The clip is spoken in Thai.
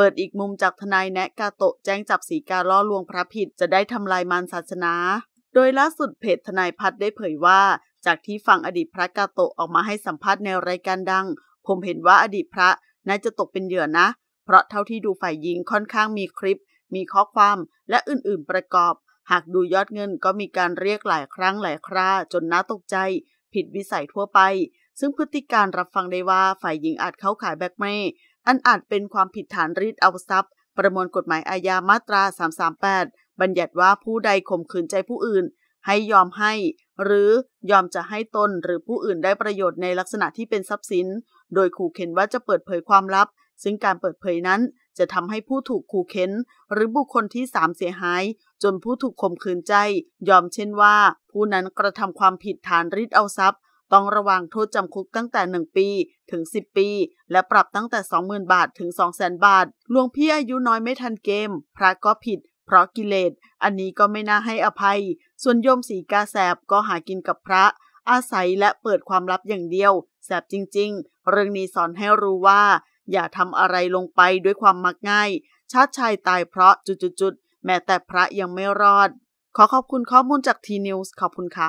เปิดอีกมุมจากทนายแนะกาโตะแจ้งจับสีกาล่อลวงพระผิดจะได้ทำลายมารศาสนา โดยล่าสุดเพจทนายพัฒได้เผยว่าจากที่ฟังอดีตพระกาโตะออกมาให้สัมภาษณ์ในรายการดัง ผมเห็นว่าอดีตพระน่าจะตกเป็นเหยื่อนะ เพราะเท่าที่ดูฝ่ายหญิงค่อนข้างมีคลิป มีข้อความและอื่นๆประกอบ หากดูยอดเงินก็มีการเรียกหลายครั้งหลายคราจนน่าตกใจ ผิดวิสัยทั่วไป ซึ่งพฤติการรับฟังได้ว่าฝ่ายหญิงอาจเข้าขายแบ็กเมยอันอาจเป็นความผิดฐานริดเอาทรัพย์ ประมวลกฎหมายอาญามาตรา 338 บัญญัติว่าผู้ใดข่มขืนใจผู้อื่นให้ยอมให้ หรือยอมจะให้ตนหรือผู้อื่นได้ประโยชน์ในลักษณะที่เป็นทรัพย์สิน โดยขู่เข็นว่าจะเปิดเผยความลับ ซึ่งการเปิดเผยนั้นจะทำให้ผู้ถูกขู่เข็น หรือบุคคลที่สามเสียหาย จนผู้ถูกข่มขืนใจ ยอมเช่นว่า ผู้นั้นกระทำความผิดฐานริดเอาทรัพย์ต้องระวังโทษจำคุกตั้งแต่ 1 ปีถึง 10 ปี และปรับตั้งแต่ 20,000 บาทถึง 200,000บาทหลวงพี่อายุน้อยไม่ทันเกม พระก็ผิด เพราะกิเลสอันนี้ก็ไม่น่าให้อภัย ส่วนโยมสีกาแสบก็หากินกับพระ อาศัยและเปิดความลับอย่างเดียว แสบจริงๆ เรื่องนี้สอนให้รู้ว่า อย่าทำอะไรลงไปด้วยความมักง่าย ชาติชายตายเพราะจุดๆแม้แต่พระยังไม่รอด ขอขอบคุณข้อมูลจากทีนิวส์ขอบคุณค่ะ